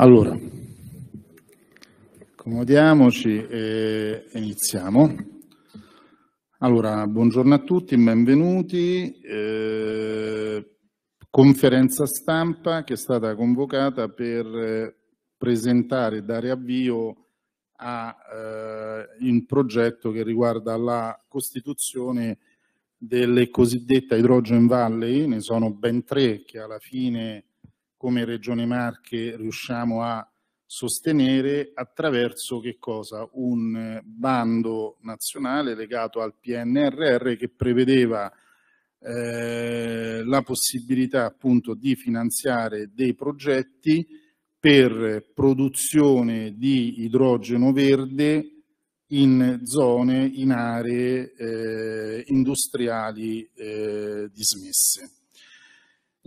Allora, accomodiamoci e iniziamo. Allora, buongiorno a tutti, benvenuti. Eh, conferenza stampa che è stata convocata per eh, presentare e dare avvio a eh, un progetto che riguarda la costituzione delle cosiddette Hydrogen Valley, ne sono ben tre che alla fine come Regione Marche riusciamo a sostenere attraverso che cosa? Un eh, bando nazionale legato al PNRR che prevedeva eh, la possibilità appunto di finanziare dei progetti per produzione di idrogeno verde in zone, in aree eh, industriali eh, dismesse.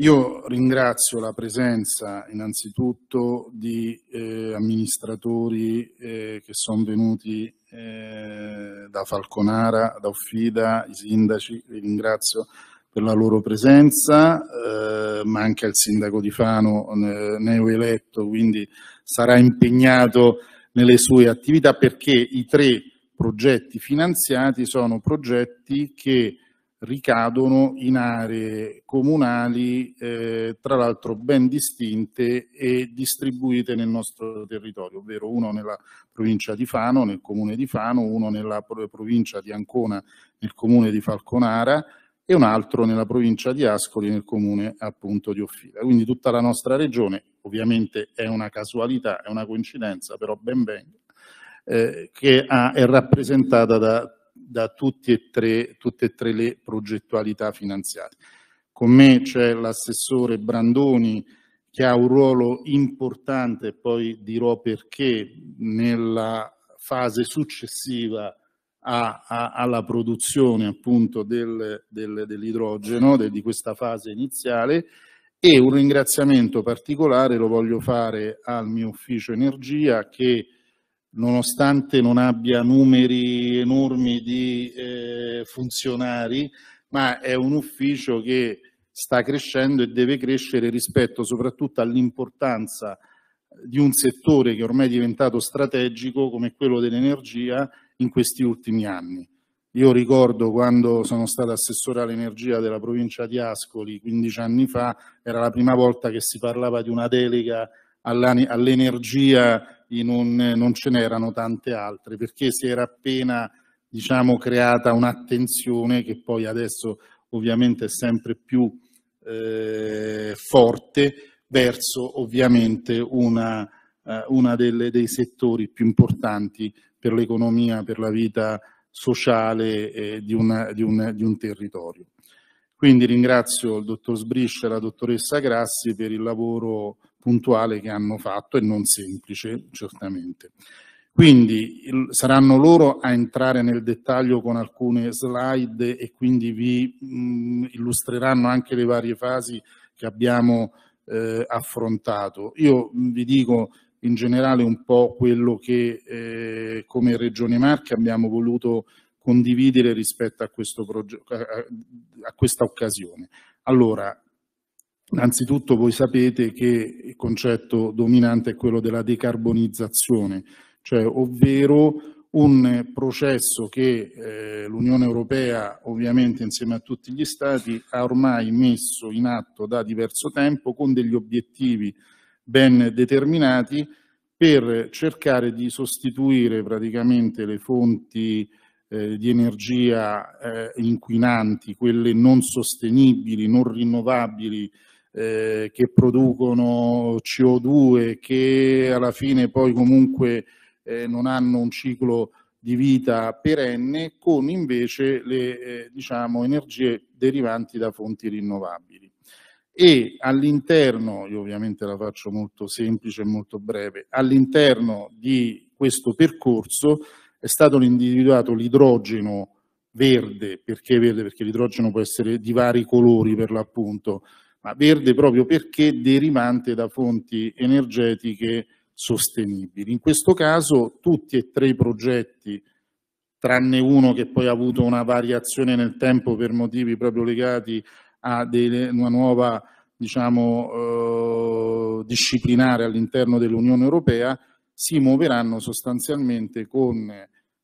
Io ringrazio la presenza innanzitutto di eh, amministratori eh, che sono venuti eh, da Falconara, da Uffida, i sindaci, li ringrazio per la loro presenza, eh, ma anche il sindaco di Fano neoeletto, quindi sarà impegnato nelle sue attività perché i tre progetti finanziati sono progetti che ricadono in aree comunali, eh, tra l'altro ben distinte e distribuite nel nostro territorio, ovvero uno nella provincia di Fano, nel comune di Fano, uno nella provincia di Ancona, nel comune di Falconara e un altro nella provincia di Ascoli, nel comune appunto di Offida. Quindi tutta la nostra regione, ovviamente è una casualità, è una coincidenza, però ben venga, eh, che ha, è rappresentata da da tutti e tre, tutte e tre le progettualità finanziate. Con me c'è l'assessore Brandoni che ha un ruolo importante, poi dirò perché, nella fase successiva a, a, alla produzione appunto del, del, dell'idrogeno, de, di questa fase iniziale, e un ringraziamento particolare lo voglio fare al mio ufficio energia che nonostante non abbia numeri enormi di eh, funzionari, ma è un ufficio che sta crescendo e deve crescere rispetto soprattutto all'importanza di un settore che ormai è diventato strategico come quello dell'energia in questi ultimi anni. Io ricordo quando sono stato assessore all'energia della provincia di Ascoli 15 anni fa, era la prima volta che si parlava di una delega all'energia un, non ce n'erano tante altre, perché si era appena diciamo, creata un'attenzione che poi adesso ovviamente è sempre più eh, forte verso ovviamente una, eh, una delle, dei settori più importanti per l'economia, per la vita sociale eh, di, una, di, un, di un territorio. Quindi ringrazio il dottor Sbriscia e la dottoressa Grassi per il lavoro puntuale che hanno fatto e non semplice, certamente. Quindi il, saranno loro a entrare nel dettaglio con alcune slide e quindi vi mh, mm, illustreranno anche le varie fasi che abbiamo eh, affrontato. Io mm, vi dico in generale un po' quello che eh, come Regione Marche abbiamo voluto condividere rispetto a, a, a questa occasione. Allora, Innanzitutto voi sapete che il concetto dominante è quello della decarbonizzazione, cioè ovvero un processo che eh, l'Unione Europea, ovviamente insieme a tutti gli Stati, ha ormai messo in atto da diverso tempo con degli obiettivi ben determinati per cercare di sostituire praticamente le fonti eh, di energia eh, inquinanti, quelle non sostenibili, non rinnovabili, eh, che producono CO2, che alla fine poi comunque eh, non hanno un ciclo di vita perenne, con invece le eh, diciamo, energie derivanti da fonti rinnovabili. E all'interno, io ovviamente la faccio molto semplice e molto breve, all'interno di questo percorso è stato individuato l'idrogeno verde, perché verde? Perché l'idrogeno può essere di vari colori per l'appunto, ma verde proprio perché derivante da fonti energetiche sostenibili. In questo caso tutti e tre i progetti, tranne uno che poi ha avuto una variazione nel tempo per motivi proprio legati a una nuova diciamo, eh, disciplinare all'interno dell'Unione Europea, si muoveranno sostanzialmente con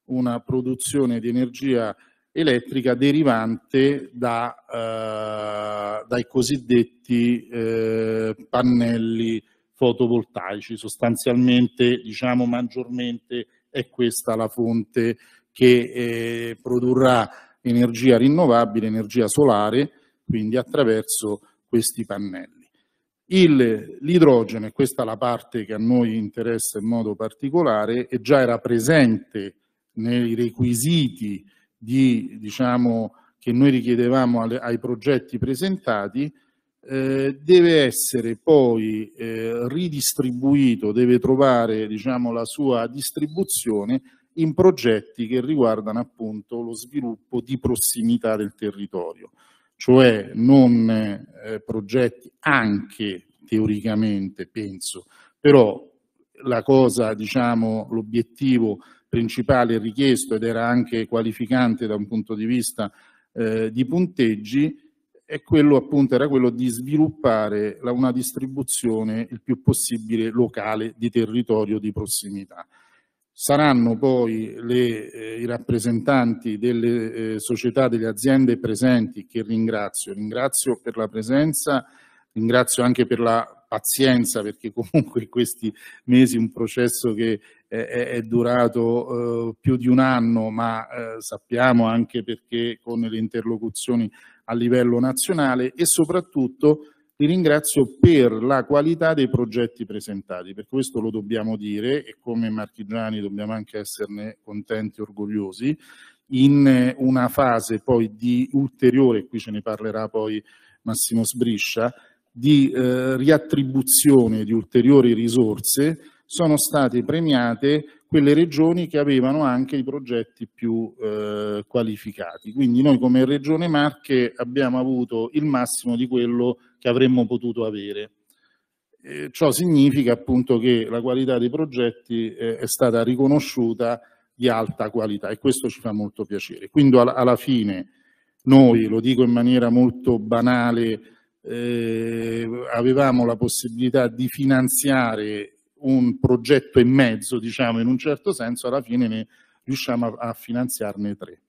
una produzione di energia elettrica derivante da, eh, dai cosiddetti eh, pannelli fotovoltaici. Sostanzialmente, diciamo maggiormente, è questa la fonte che eh, produrrà energia rinnovabile, energia solare, quindi attraverso questi pannelli. Il, l'idrogeno, e questa è la parte che a noi interessa in modo particolare, e già era presente nei requisiti di, diciamo, che noi richiedevamo alle, ai progetti presentati, eh, deve essere poi eh, ridistribuito, deve trovare diciamo, la sua distribuzione in progetti che riguardano appunto lo sviluppo di prossimità del territorio, cioè non eh, progetti anche teoricamente, penso, però la cosa, diciamo, l'obiettivo principale richiesto ed era anche qualificante da un punto di vista eh, di punteggi, è quello appunto era quello di sviluppare la, una distribuzione il più possibile locale di territorio di prossimità. Saranno poi le, eh, i rappresentanti delle eh, società, delle aziende presenti che ringrazio, ringrazio per la presenza, ringrazio anche per la pazienza perché comunque in questi mesi un processo che è, durato eh, più di un anno, ma eh, sappiamo anche perché con le interlocuzioni a livello nazionale e soprattutto vi ringrazio per la qualità dei progetti presentati, per questo lo dobbiamo dire e come marchigiani dobbiamo anche esserne contenti e orgogliosi, in eh, una fase poi di ulteriore, qui ce ne parlerà poi Massimo Sbriscia, di eh, riattribuzione di ulteriori risorse sono state premiate quelle regioni che avevano anche i progetti più eh, qualificati. Quindi noi come Regione Marche abbiamo avuto il massimo di quello che avremmo potuto avere. Eh, ciò significa appunto che la qualità dei progetti eh, è stata riconosciuta di alta qualità e questo ci fa molto piacere. Quindi alla, alla fine noi, lo dico in maniera molto banale, eh, avevamo la possibilità di finanziare un progetto e mezzo, diciamo in un certo senso, alla fine ne riusciamo a, a finanziarne tre.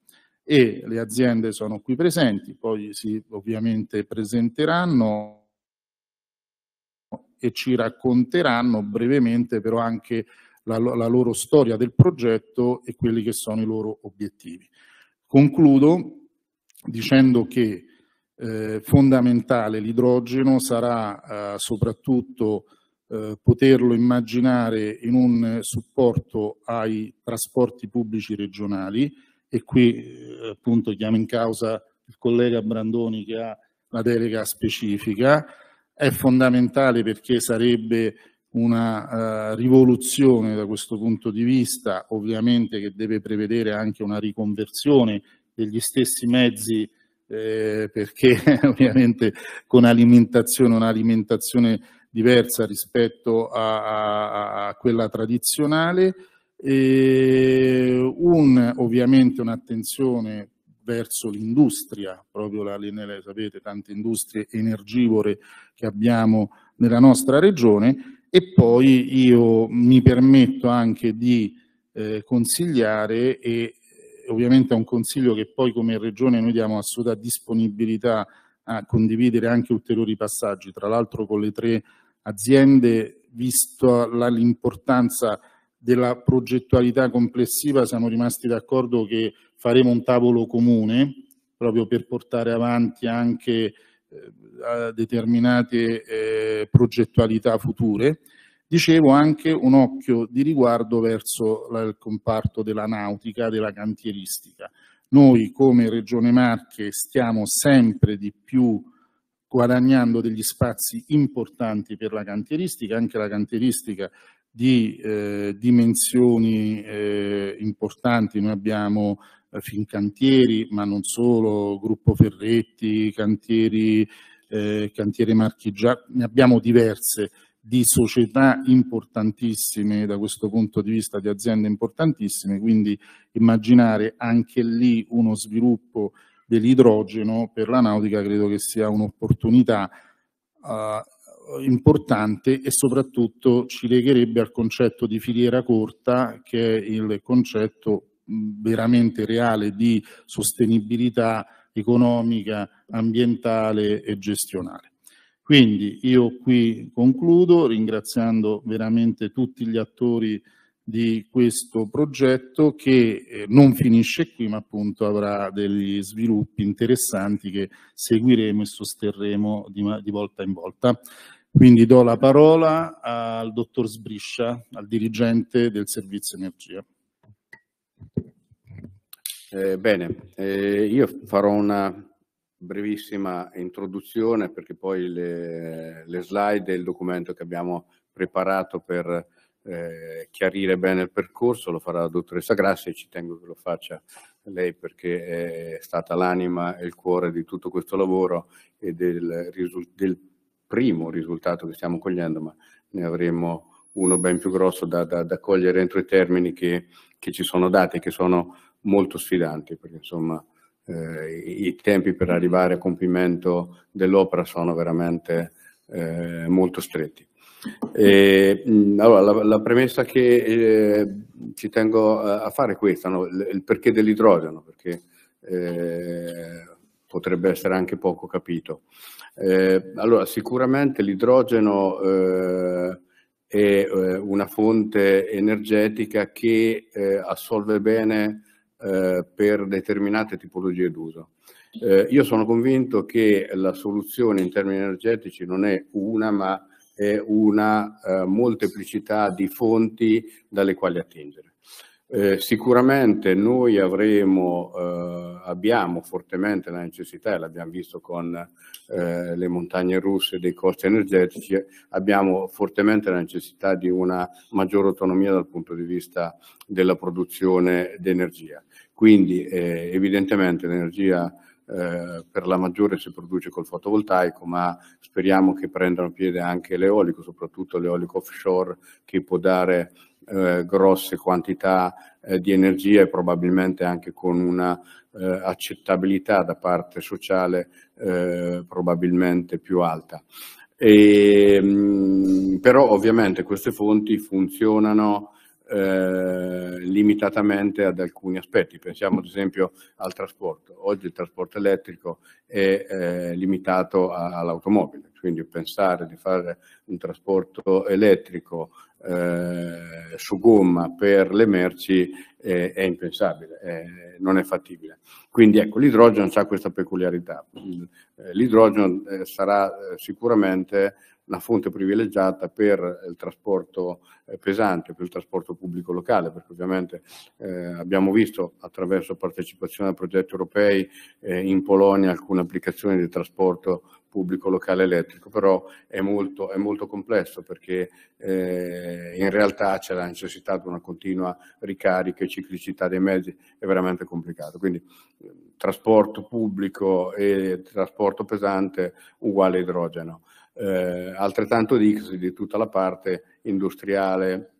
E le aziende sono qui presenti, poi si ovviamente presenteranno e ci racconteranno brevemente però anche la, la, loro storia del progetto e quelli che sono i loro obiettivi. Concludo dicendo che eh, fondamentale l'idrogeno sarà eh, soprattutto eh, poterlo immaginare in un supporto ai trasporti pubblici regionali e qui eh, appunto chiamo in causa il collega Brandoni che ha la delega specifica, è fondamentale perché sarebbe una eh, rivoluzione da questo punto di vista, ovviamente che deve prevedere anche una riconversione degli stessi mezzi eh, perché ovviamente con alimentazione, un'alimentazione diversa rispetto a, a, a quella tradizionale, un, ovviamente un'attenzione verso l'industria, proprio la, nelle, sapete, tante industrie energivore che abbiamo nella nostra regione, e poi io mi permetto anche di eh, consigliare e ovviamente è un consiglio che poi come Regione noi diamo assoluta disponibilità a condividere anche ulteriori passaggi, tra l'altro con le tre aziende, visto l'importanza della progettualità complessiva, siamo rimasti d'accordo che faremo un tavolo comune proprio per portare avanti anche eh, determinate eh, progettualità future dicevo anche un occhio di riguardo verso il comparto della nautica, della cantieristica. Noi come Regione Marche stiamo sempre di più guadagnando degli spazi importanti per la cantieristica, anche la cantieristica di eh, dimensioni eh, importanti, noi abbiamo eh, Fincantieri, ma non solo, Gruppo Ferretti, Cantieri, eh, Cantiere Marchigia, ne abbiamo diverse di società importantissime da questo punto di vista, di aziende importantissime, quindi immaginare anche lì uno sviluppo dell'idrogeno per la nautica credo che sia un'opportunità eh, importante e soprattutto ci legherebbe al concetto di filiera corta che è il concetto veramente reale di sostenibilità economica, ambientale e gestionale. Quindi io qui concludo ringraziando veramente tutti gli attori di questo progetto che eh, non finisce qui ma appunto avrà degli sviluppi interessanti che seguiremo e sosterremo di, di volta in volta. Quindi do la parola al dottor Sbriscia, al dirigente del servizio energia. Eh, bene, eh, io farò una brevissima introduzione perché poi le, le slide e il documento che abbiamo preparato per eh, chiarire bene il percorso lo farà la dottoressa Grassi e ci tengo che lo faccia lei perché è stata l'anima e il cuore di tutto questo lavoro e del, del primo risultato che stiamo cogliendo, ma ne avremo uno ben più grosso da, da, da cogliere entro i termini che, che ci sono dati, che sono molto sfidanti, perché insomma eh, i tempi per arrivare a compimento dell'opera sono veramente eh, molto stretti. E, allora, la, la, premessa che eh, ci tengo a fare è questa, no? il perché dell'idrogeno, perché eh, potrebbe essere anche poco capito. Eh, allora, sicuramente l'idrogeno eh, è una fonte energetica che assolve bene eh, per determinate tipologie d'uso. Eh, io sono convinto che la soluzione in termini energetici non è una, ma è una eh, molteplicità di fonti dalle quali attingere. Eh, sicuramente noi avremo, eh, abbiamo fortemente la necessità, e l'abbiamo visto con eh, le montagne russe dei costi energetici, abbiamo fortemente la necessità di una maggiore autonomia dal punto di vista della produzione d'energia. Quindi eh, evidentemente l'energia eh, per la maggiore si produce col fotovoltaico, ma speriamo che prendano piede anche l'eolico, soprattutto l'eolico offshore che può dare eh, grosse quantità eh, di energia e probabilmente anche con una eh, accettabilità da parte sociale eh, probabilmente più alta. E, ehm, mh, però ovviamente queste fonti funzionano eh, limitatamente ad alcuni aspetti. Pensiamo ad esempio al trasporto. Oggi il trasporto elettrico è eh, limitato all'automobile, quindi pensare di fare un trasporto elettrico eh, su gomma per le merci eh, è impensabile, eh, non è fattibile. Quindi ecco, l'idrogeno ha questa peculiarità. L'idrogeno eh, sarà eh, sicuramente una fonte privilegiata per eh, il trasporto eh, pesante, per il trasporto pubblico locale, perché ovviamente eh, abbiamo visto attraverso partecipazione a progetti europei eh, in Polonia alcune applicazioni di trasporto pubblico locale elettrico, però è molto, è molto complesso perché eh, in realtà c'è la necessità di una continua ricarica e ciclicità dei mezzi, è veramente complicato. Quindi eh, trasporto pubblico e trasporto pesante uguale idrogeno eh, altrettanto dicasi di tutta la parte industriale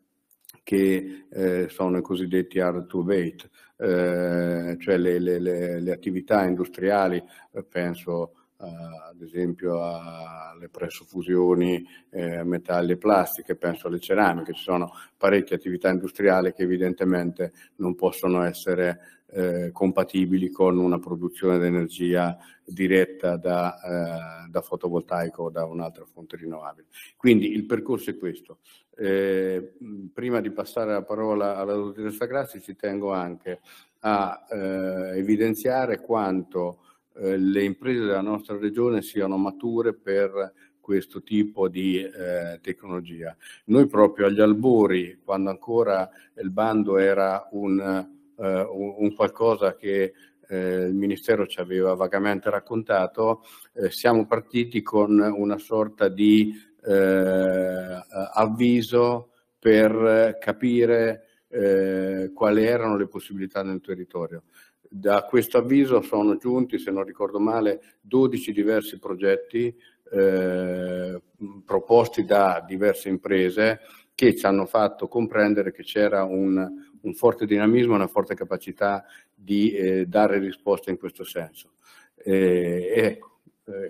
che eh, sono i cosiddetti hard to bait, eh, cioè le, le, le, le, attività industriali, eh, penso eh, ad esempio alle pressofusioni eh, metalli e plastiche, penso alle ceramiche, ci sono parecchie attività industriali che evidentemente non possono essere eh, compatibili con una produzione di energia diretta da, eh, da, fotovoltaico o da un'altra fonte rinnovabile. Quindi il percorso è questo. Eh, prima di passare la parola alla dottoressa Grassi ci tengo anche a eh, evidenziare quanto eh, le imprese della nostra regione siano mature per questo tipo di eh, tecnologia. Noi proprio agli albori, quando ancora il bando era un, eh, un qualcosa che eh, il Ministero ci aveva vagamente raccontato, eh, siamo partiti con una sorta di eh, avviso per capire quali erano le possibilità nel territorio. Da questo avviso sono giunti, se non ricordo male, 12 diversi progetti eh, proposti da diverse imprese che ci hanno fatto comprendere che c'era un, un forte dinamismo, una forte capacità di eh, dare risposte in questo senso. Eh,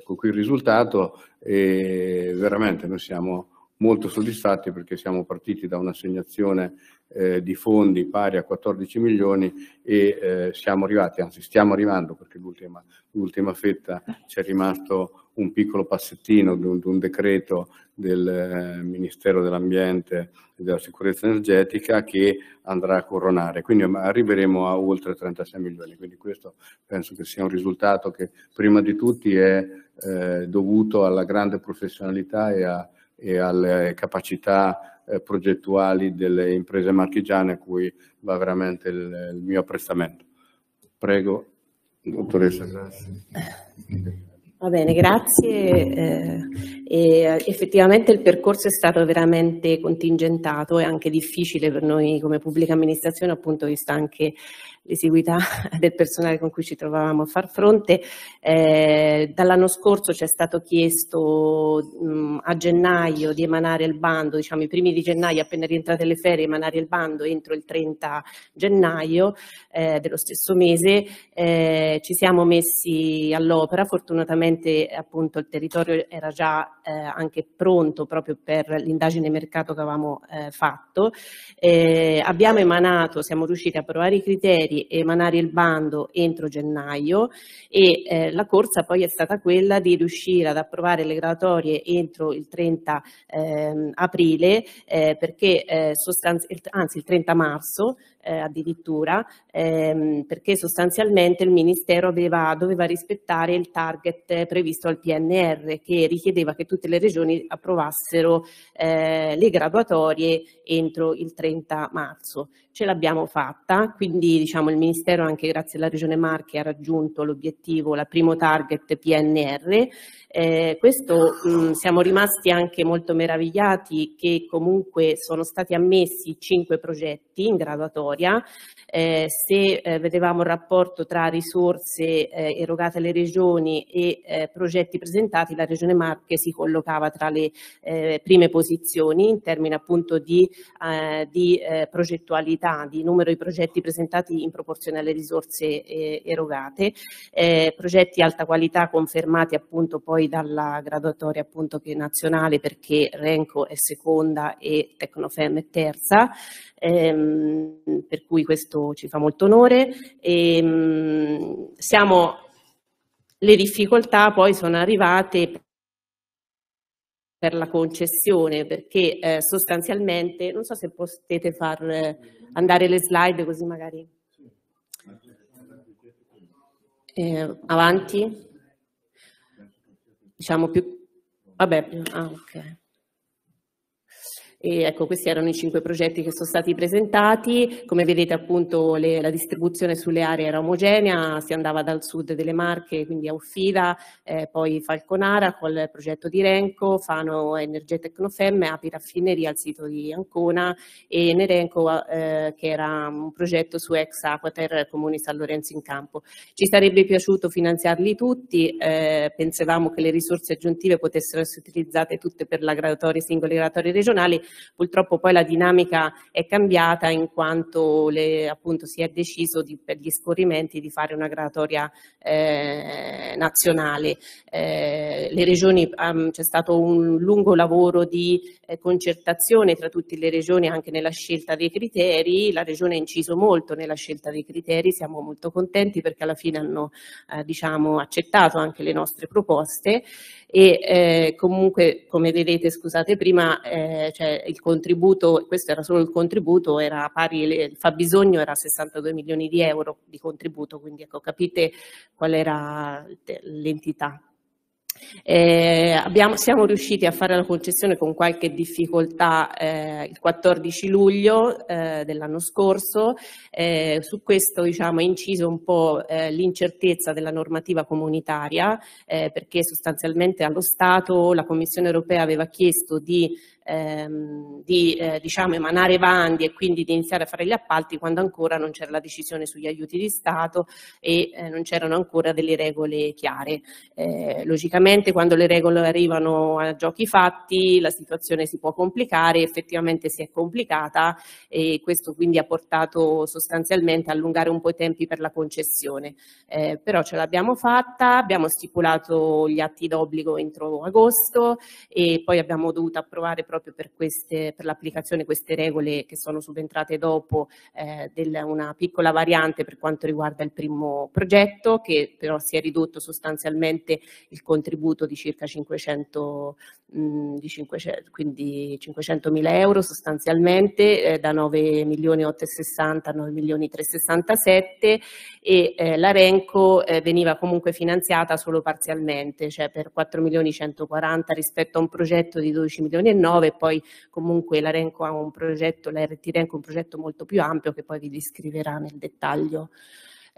ecco, qui il risultato, veramente noi siamo molto soddisfatti perché siamo partiti da un'assegnazione eh, di fondi pari a 14 milioni e eh, siamo arrivati, anzi stiamo arrivando perché l'ultima, l'ultima fetta ci è rimasto un piccolo passettino di un, di un decreto del eh, Ministero dell'Ambiente e della Sicurezza Energetica che andrà a coronare, quindi arriveremo a oltre 36 milioni, quindi questo penso che sia un risultato che prima di tutti è eh, dovuto alla grande professionalità e a e alle capacità eh, progettuali delle imprese marchigiane a cui va veramente il, il mio apprezzamento. Prego, dottoressa. Grazie. Va bene, grazie. Eh, e eh, effettivamente il percorso è stato veramente contingentato e anche difficile per noi come pubblica amministrazione, appunto, vista anche l'esiguità del personale con cui ci trovavamo a far fronte. Eh, dall'anno scorso ci è stato chiesto mh, a gennaio di emanare il bando, diciamo i primi di gennaio, appena rientrate le ferie, emanare il bando entro il 30 gennaio eh, dello stesso mese. Eh, ci siamo messi all'opera, fortunatamente appunto il territorio era già eh, anche pronto proprio per l'indagine mercato che avevamo eh, fatto. Eh, abbiamo emanato, siamo riusciti a provare i criteri emanare il bando entro gennaio e eh, la corsa poi è stata quella di riuscire ad approvare le graduatorie entro il 30 eh, aprile eh, perché eh, sostanzi- anzi il 30 marzo eh, addirittura, ehm, perché sostanzialmente il Ministero aveva, doveva rispettare il target previsto al PNR che richiedeva che tutte le regioni approvassero eh, le graduatorie entro il 30 marzo. Ce l'abbiamo fatta, quindi diciamo, il Ministero anche grazie alla Regione Marche ha raggiunto l'obiettivo, la primo target PNR. Eh, questo mh, siamo rimasti anche molto meravigliati che comunque sono stati ammessi cinque progetti in graduatoria storia, eh, se eh, vedevamo il rapporto tra risorse eh, erogate alle regioni e eh, progetti presentati, la Regione Marche si collocava tra le eh, prime posizioni in termini appunto di, eh, di progettualità, di numero di progetti presentati in proporzione alle risorse erogate, progetti alta qualità confermati appunto poi dalla graduatoria appunto che nazionale perché Renco è seconda e Tecnofem è terza. Ehm, per cui questo ci fa molto onore. E, ehm, mh, siamo, le difficoltà poi sono arrivate per la concessione, perché eh, sostanzialmente, non so se potete far eh, andare le slide così magari... Eh, avanti? Diciamo più... Vabbè, ah, ok. E ecco, questi erano i cinque progetti che sono stati presentati. Come vedete appunto le, la distribuzione sulle aree era omogenea, si andava dal sud delle Marche, quindi a Uffida, eh, poi Falconara col progetto di Renco, Fano Energia Tecnofemme, Api Raffineria al sito di Ancona e Nerenco eh, che era un progetto su ex Aquater Comuni San Lorenzo in Campo. Ci sarebbe piaciuto finanziarli tutti, eh, pensavamo che le risorse aggiuntive potessero essere utilizzate tutte per la graduatoria, singole graduatorie regionali, purtroppo poi la dinamica è cambiata in quanto le, appunto si è deciso di, per gli scorrimenti di fare una gradatoria eh, nazionale. Eh, le regioni, um, c'è stato un lungo lavoro di eh, concertazione tra tutte le regioni anche nella scelta dei criteri, la regione ha inciso molto nella scelta dei criteri, siamo molto contenti perché alla fine hanno eh, diciamo, accettato anche le nostre proposte e eh, comunque come vedete scusate prima eh, cioè il contributo, questo era solo il contributo, era pari, il fabbisogno era 62 milioni di euro di contributo, quindi ecco capite qual era eh, l'entità. Eh, abbiamo, siamo riusciti a fare la concessione con qualche difficoltà eh, il 14 luglio eh, dell'anno scorso, eh, su questo diciamo, è inciso un po' eh, l'incertezza della normativa comunitaria eh, perché sostanzialmente allo Stato la Commissione europea aveva chiesto di ehm, di eh, diciamo, emanare bandi e quindi di iniziare a fare gli appalti quando ancora non c'era la decisione sugli aiuti di Stato e eh, non c'erano ancora delle regole chiare. Eh, logicamente quando le regole arrivano a giochi fatti la situazione si può complicare, effettivamente si è complicata e questo quindi ha portato sostanzialmente a allungare un po' i tempi per la concessione. Eh, però ce l'abbiamo fatta, abbiamo stipulato gli atti d'obbligo entro agosto e poi abbiamo dovuto approvare proprio proprio per, queste, per l'applicazione queste regole che sono subentrate dopo eh, del, una piccola variante per quanto riguarda il primo progetto che però si è ridotto sostanzialmente il contributo di circa 500 mm, di 500, quindi 500 mila euro sostanzialmente eh, da 9 milioni 860 a 9 milioni 367 e eh, Renco eh, veniva comunque finanziata solo parzialmente cioè per 4 milioni 140 rispetto a un progetto di 12 milioni e 9 e poi comunque la Renco ha un progetto, la RT Renco un progetto molto più ampio che poi vi descriverà nel dettaglio.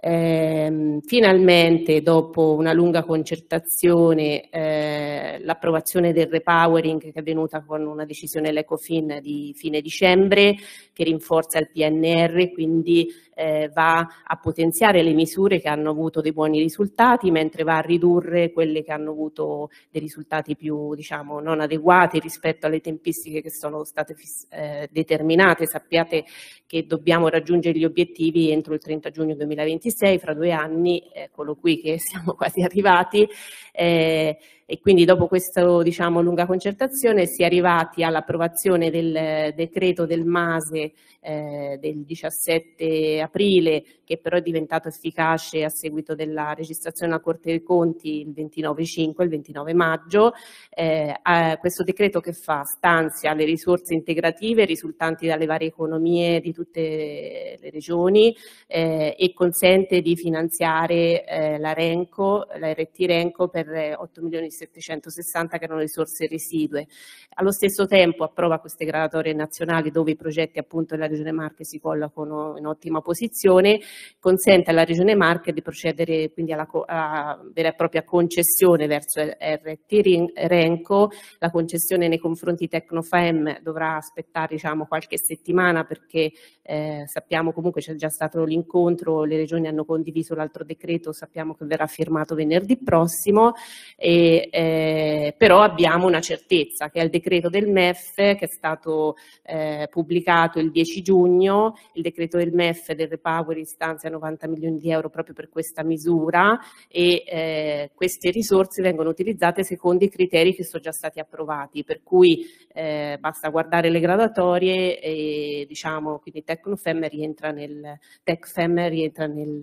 Eh, finalmente, dopo una lunga concertazione, eh, l'approvazione del repowering che è venuta con una decisione l'Ecofin di fine dicembre, che rinforza il PNR, quindi eh, va a potenziare le misure che hanno avuto dei buoni risultati, mentre va a ridurre quelle che hanno avuto dei risultati più diciamo, non adeguati rispetto alle tempistiche che sono state fiss- eh, determinate. Sappiate che dobbiamo raggiungere gli obiettivi entro il 30 giugno 2026 2026, fra due anni, eccolo eh, qui che siamo quasi arrivati, eh, e quindi dopo questa diciamo, lunga concertazione si è arrivati all'approvazione del decreto del MASE eh, del 17 aprile che però è diventato efficace a seguito della registrazione alla Corte dei Conti il 29.5, il 29 maggio. Eh, eh, questo decreto che fa? Stanzia le risorse integrative risultanti dalle varie economie di tutte le regioni eh, e consente di finanziare eh, la Renco, la RT Renco per 8 milioni 1760 che erano risorse residue. Allo stesso tempo approva queste graduatorie nazionali dove i progetti appunto della Regione Marche si collocano in ottima posizione, consente alla Regione Marche di procedere quindi alla a vera e propria concessione verso RT Renco, la concessione nei confronti di Tecnofem dovrà aspettare diciamo qualche settimana perché eh, sappiamo comunque c'è già stato l'incontro, le regioni hanno condiviso l'altro decreto, sappiamo che verrà firmato venerdì prossimo, e, eh, però abbiamo una certezza che è il decreto del MEF che è stato eh, pubblicato il 10 giugno, il decreto del MEF del Repower stanzia 90 milioni di euro proprio per questa misura e eh, queste risorse vengono utilizzate secondo i criteri che sono già stati approvati, per cui eh, basta guardare le graduatorie e diciamo quindi tecnico Tecnofem rientra nel, Tecfem rientra nel,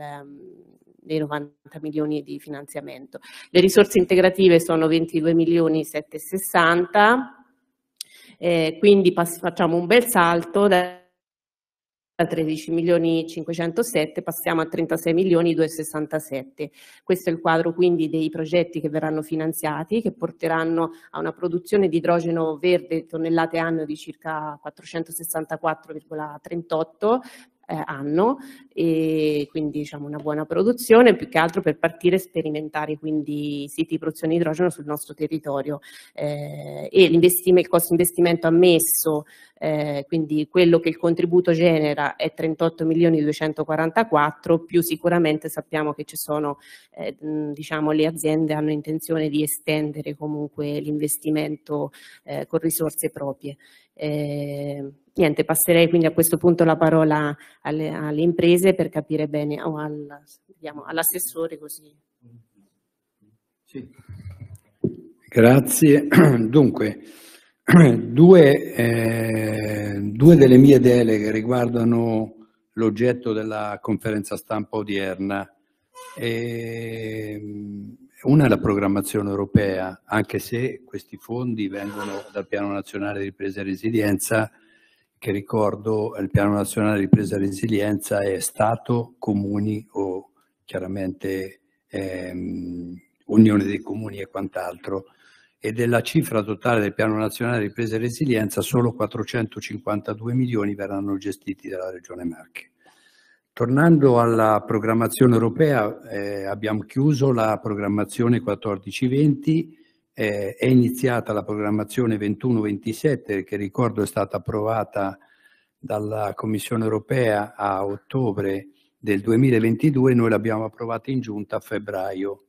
dei ehm, 90 milioni di finanziamento. Le risorse integrative sono 22 milioni 760, eh, quindi facciamo un bel salto da da 13 milioni 507 passiamo a 36 milioni 267. Questo è il quadro quindi dei progetti che verranno finanziati, che porteranno a una produzione di idrogeno verde tonnellate anno di circa 464,38 eh, hanno e quindi diciamo una buona produzione più che altro per partire e sperimentare quindi siti di produzione di idrogeno sul nostro territorio eh, e il costo investimento ammesso eh, quindi quello che il contributo genera è 38 milioni 244 più sicuramente sappiamo che ci sono eh, diciamo le aziende hanno intenzione di estendere comunque l'investimento eh, con risorse proprie eh, Niente, passerei quindi a questo punto la parola alle, alle imprese per capire bene, o al, diciamo, all'assessore così. Sì. Grazie. Dunque, due, eh, due delle mie deleghe riguardano l'oggetto della conferenza stampa odierna. E ehm, una è la programmazione europea, anche se questi fondi vengono dal Piano Nazionale di Ripresa e Resilienza, che ricordo il Piano Nazionale di Ripresa e Resilienza è Stato, Comuni o chiaramente ehm, Unione dei Comuni e quant'altro e della cifra totale del Piano Nazionale di Ripresa e Resilienza solo 452 milioni verranno gestiti dalla Regione Marche. Tornando alla programmazione europea, eh, abbiamo chiuso la programmazione 14-20 eh, è iniziata la programmazione 21-27 che ricordo è stata approvata dalla Commissione europea a ottobre del 2022 noi l'abbiamo approvata in giunta a febbraio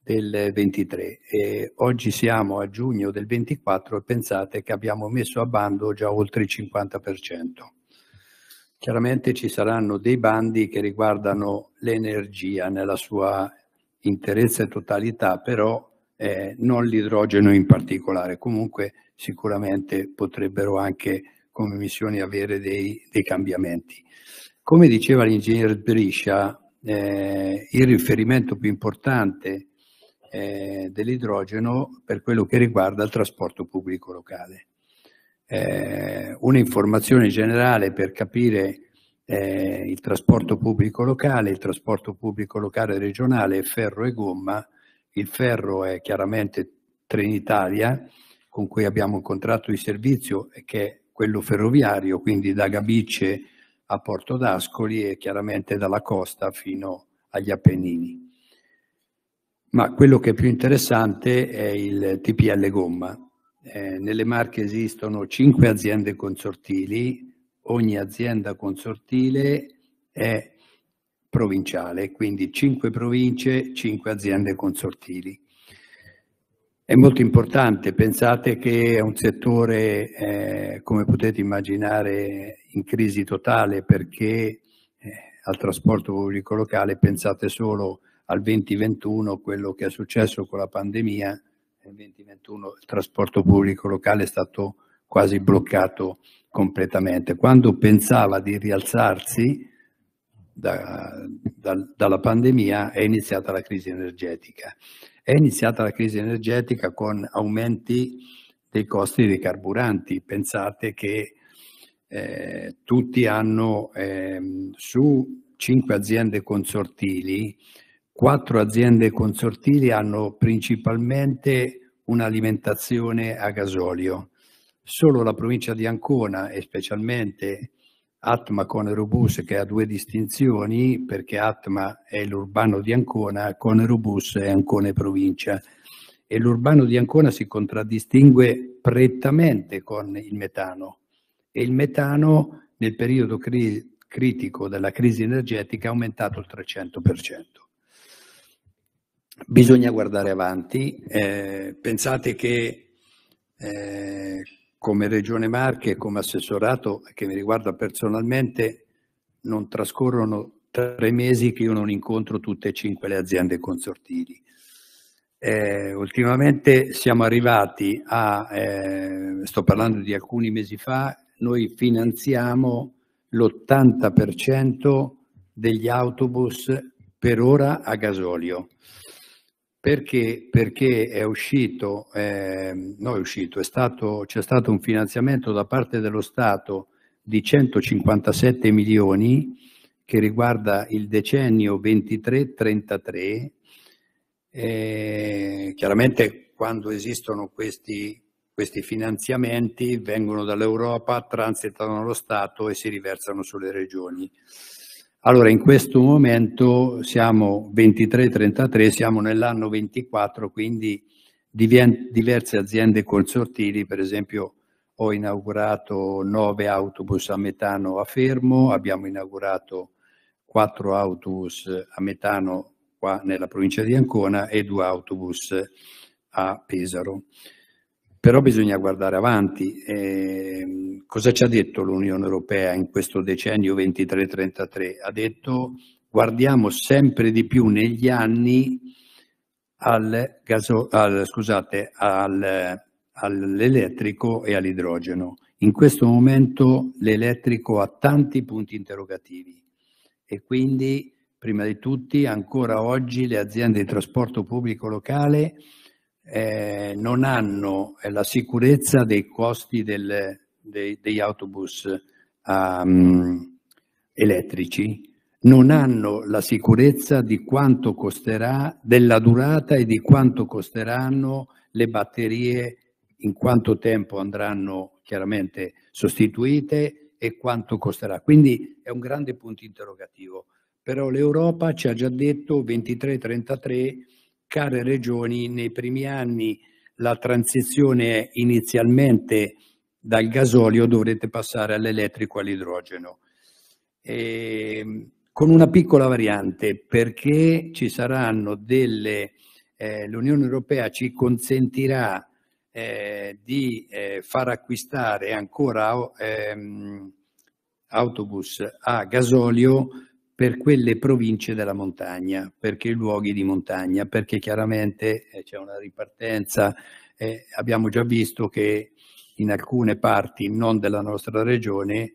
del 23 e oggi siamo a giugno del 24 e pensate che abbiamo messo a bando già oltre il 50%. Chiaramente ci saranno dei bandi che riguardano l'energia nella sua interezza e totalità, però eh, non l'idrogeno in particolare, comunque sicuramente potrebbero anche come missioni avere dei, dei cambiamenti. Come diceva l'ingegnere Beriscia, eh, il riferimento più importante eh, dell'idrogeno per quello che riguarda il trasporto pubblico locale. Eh, Un'informazione generale per capire eh, il trasporto pubblico locale, il trasporto pubblico locale regionale, ferro e gomma, il ferro è chiaramente Trenitalia, con cui abbiamo un contratto di servizio che è quello ferroviario, quindi da Gabice a Porto d'Ascoli e chiaramente dalla costa fino agli Appennini. Ma quello che è più interessante è il TPL Gomma. Eh, nelle Marche esistono cinque aziende consortili, ogni azienda consortile è provinciale, quindi 5 province, 5 aziende consortili. È molto importante, pensate che è un settore, eh, come potete immaginare, in crisi totale perché eh, al trasporto pubblico locale pensate solo al 2021, quello che è successo con la pandemia, nel 2021 il trasporto pubblico locale è stato quasi bloccato completamente. Quando pensava di rialzarsi, da, da, dalla pandemia è iniziata la crisi energetica. È iniziata la crisi energetica con aumenti dei costi dei carburanti. Pensate che eh, tutti hanno eh, su cinque aziende consortili, quattro aziende consortili hanno principalmente un'alimentazione a gasolio. Solo la provincia di Ancona e specialmente Atma con Robus che ha due distinzioni perché Atma è l'urbano di Ancona, con Robus è Ancona e provincia e l'urbano di Ancona si contraddistingue prettamente con il metano e il metano nel periodo cri- critico della crisi energetica è aumentato il 300%. Bisogna guardare avanti, eh, pensate che eh, come Regione Marche, e come assessorato che mi riguarda personalmente, non trascorrono tre mesi che io non incontro tutte e cinque le aziende consortili. Eh, ultimamente siamo arrivati a, eh, sto parlando di alcuni mesi fa, noi finanziamo l'80% degli autobus per ora a gasolio. Perché? Perché è uscito, eh, no è uscito, è stato, c'è stato un finanziamento da parte dello Stato di 157 milioni che riguarda il decennio 23-33. Eh, chiaramente quando esistono questi, questi finanziamenti vengono dall'Europa, transitano allo Stato e si riversano sulle regioni. Allora, in questo momento siamo 23-33, siamo nell'anno 24, quindi diverse aziende consortili, per esempio ho inaugurato 9 autobus a metano a Fermo, abbiamo inaugurato 4 autobus a metano qua nella provincia di Ancona e 2 autobus a Pesaro. Però bisogna guardare avanti. Eh, cosa ci ha detto l'Unione Europea in questo decennio 23-33? Ha detto guardiamo sempre di più negli anni al gaso, al, scusate, al, all'elettrico e all'idrogeno. In questo momento l'elettrico ha tanti punti interrogativi e quindi, prima di tutti, ancora oggi le aziende di trasporto pubblico locale eh, non hanno eh, la sicurezza dei costi del, dei, degli autobus um, elettrici, non mm. hanno la sicurezza di quanto costerà, della durata e di quanto costeranno le batterie, in quanto tempo andranno chiaramente sostituite e quanto costerà. Quindi è un grande punto interrogativo. Però l'Europa ci ha già detto 23-33 care regioni, nei primi anni la transizione inizialmente dal gasolio dovrete passare all'elettrico all'idrogeno. E, ehm, con una piccola variante, perché ci saranno delle, eh, l'Unione Europea ci consentirà eh, di eh, far acquistare ancora ehm, autobus a gasolio per quelle province della montagna, perché i luoghi di montagna, perché chiaramente eh, c'è una ripartenza, eh, abbiamo già visto che in alcune parti non della nostra regione,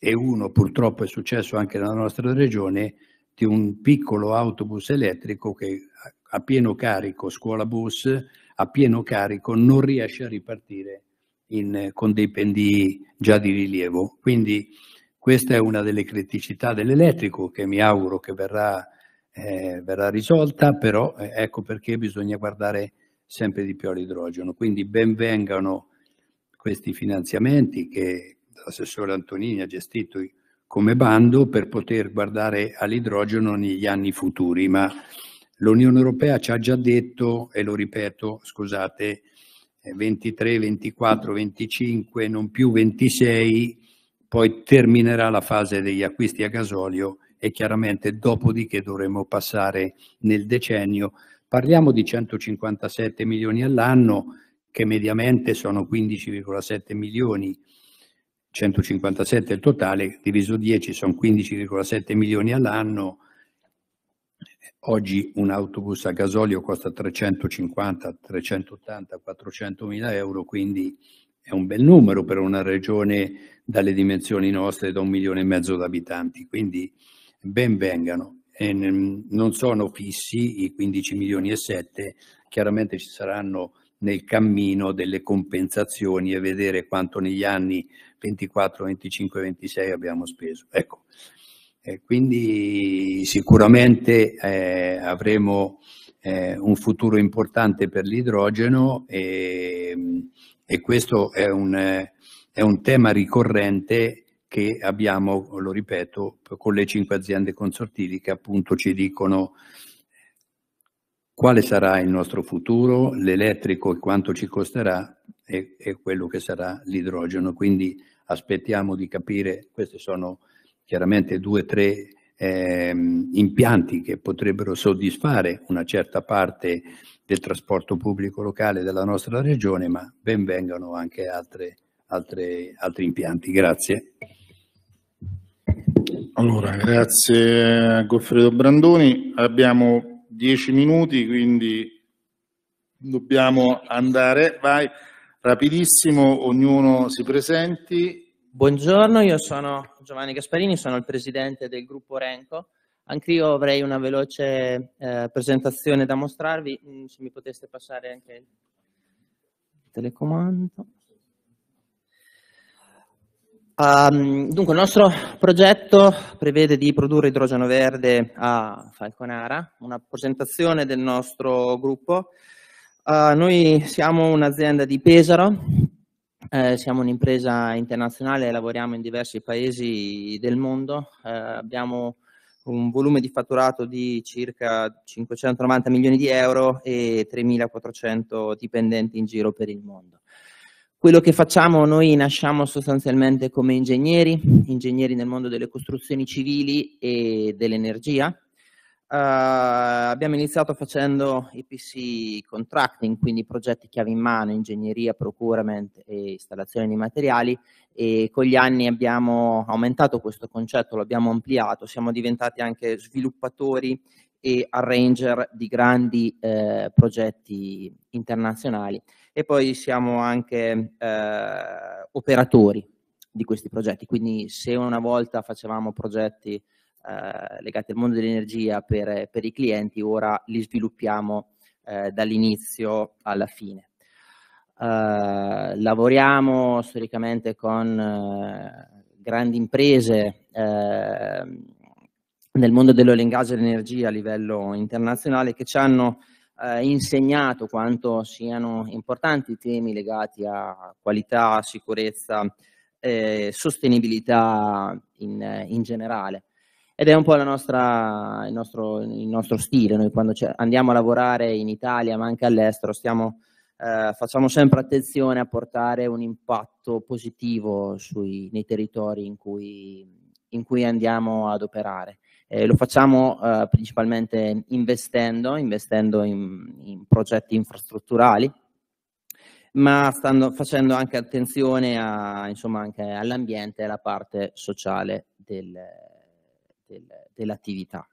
e uno purtroppo è successo anche nella nostra regione, di un piccolo autobus elettrico che a pieno carico, scuola bus, a pieno carico non riesce a ripartire in, con dei pendii già di rilievo. Quindi questa è una delle criticità dell'elettrico che mi auguro che verrà, eh, verrà risolta, però eh, ecco perché bisogna guardare sempre di più all'idrogeno. Quindi benvengano questi finanziamenti che l'assessore Antonini ha gestito come bando per poter guardare all'idrogeno negli anni futuri, ma l'Unione Europea ci ha già detto, e lo ripeto, scusate, 23, 24, 25, non più 26, poi terminerà la fase degli acquisti a gasolio e chiaramente dopodiché dovremo passare nel decennio. Parliamo di 157 milioni all'anno, che mediamente sono 15,7 milioni, 157 il totale, diviso 10 sono 15,7 milioni all'anno. Oggi un autobus a gasolio costa 350, 380, 400 mila euro, quindi è un bel numero per una regione dalle dimensioni nostre da un milione e mezzo d'abitanti, quindi ben vengano. E non sono fissi i 15 milioni e 7, chiaramente ci saranno nel cammino delle compensazioni e vedere quanto negli anni 24, 25, 26 abbiamo speso. Ecco, e quindi sicuramente eh, avremo eh, un futuro importante per l'idrogeno e, e questo è un è un tema ricorrente che abbiamo, lo ripeto, con le cinque aziende consortili che appunto ci dicono quale sarà il nostro futuro, l'elettrico e quanto ci costerà e, e quello che sarà l'idrogeno. Quindi aspettiamo di capire, questi sono chiaramente due o tre eh, impianti che potrebbero soddisfare una certa parte del trasporto pubblico locale della nostra regione, ma ben vengano anche altre altre, altri impianti. Grazie. Allora, grazie a Goffredo Brandoni. Abbiamo dieci minuti, quindi dobbiamo andare. Vai, rapidissimo, ognuno si presenti. Buongiorno, io sono Giovanni Gasparini, sono il presidente del gruppo Renco. Anch'io avrei una veloce eh, presentazione da mostrarvi, mm, se mi poteste passare anche il telecomando. Um, dunque, il nostro progetto prevede di produrre idrogeno verde a Falconara, una presentazione del nostro gruppo. Uh, noi siamo un'azienda di Pesaro, eh, siamo un'impresa internazionale, lavoriamo in diversi paesi del mondo, eh, abbiamo un volume di fatturato di circa 590 milioni di euro e 3.400 dipendenti in giro per il mondo. Quello che facciamo, noi nasciamo sostanzialmente come ingegneri, ingegneri nel mondo delle costruzioni civili e dell'energia. Uh, abbiamo iniziato facendo IPC contracting, quindi progetti chiave in mano, ingegneria, procurement e installazione di materiali e con gli anni abbiamo aumentato questo concetto, lo abbiamo ampliato, siamo diventati anche sviluppatori e arranger di grandi eh, progetti internazionali e poi siamo anche eh, operatori di questi progetti, quindi se una volta facevamo progetti eh, legati al mondo dell'energia per, per, i clienti, ora li sviluppiamo eh, dall'inizio alla fine. Uh, lavoriamo storicamente con uh, grandi imprese uh, nel mondo dell'oil and gas e dell'energia a livello internazionale che ci hanno eh, insegnato quanto siano importanti i temi legati a qualità, sicurezza, eh, sostenibilità in, in generale. Ed è un po' nostra, il, nostro, il, nostro, stile, noi quando andiamo a lavorare in Italia ma anche all'estero stiamo, eh, facciamo sempre attenzione a portare un impatto positivo sui, nei territori in cui, in cui andiamo ad operare. Eh, lo facciamo eh, principalmente investendo, investendo in, in progetti infrastrutturali, ma stanno facendo anche attenzione all'ambiente e alla parte sociale del, del, dell'attività.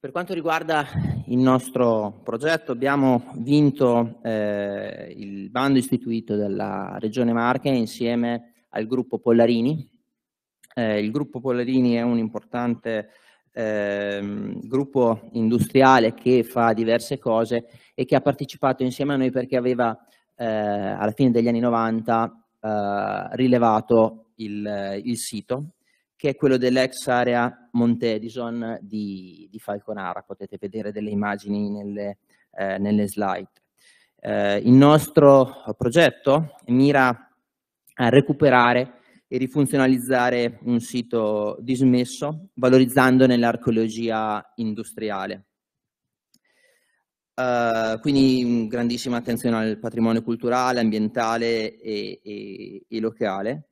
Per quanto riguarda il nostro progetto, abbiamo vinto eh, il bando istituito dalla Regione Marche insieme al gruppo Pollarini, eh, il gruppo Polarini è un importante eh, gruppo industriale che fa diverse cose e che ha partecipato insieme a noi perché aveva eh, alla fine degli anni 90 eh, rilevato il, il, sito che è quello dell'ex area Monte Edison di, di Falconara, potete vedere delle immagini nelle, eh, nelle slide. Eh, il nostro progetto mira a recuperare e rifunzionalizzare un sito dismesso, valorizzandone l'archeologia industriale. Uh, quindi mm, grandissima attenzione al patrimonio culturale, ambientale e, e, e locale.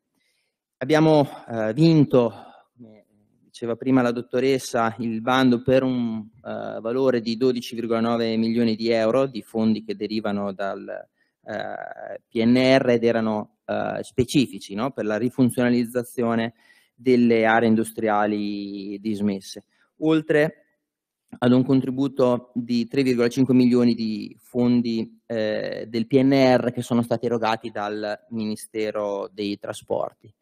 Abbiamo uh, vinto, come diceva prima la dottoressa, il bando per un uh, valore di 12,9 milioni di euro di fondi che derivano dal PNR ed erano eh, specifici no? per la rifunzionalizzazione delle aree industriali dismesse, oltre ad un contributo di 3,5 milioni di fondi eh, del PNR che sono stati erogati dal Ministero dei Trasporti.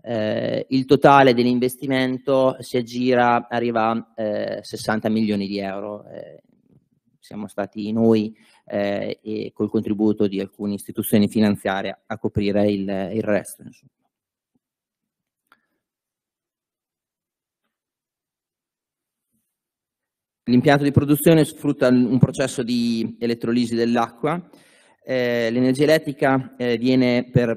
Eh, il totale dell'investimento si aggira, arriva a eh, 60 milioni di euro. Eh, siamo stati noi eh, e col contributo di alcune istituzioni finanziarie a coprire il, il resto. Insomma. L'impianto di produzione sfrutta un processo di elettrolisi dell'acqua. Eh, l'energia elettrica eh, viene per,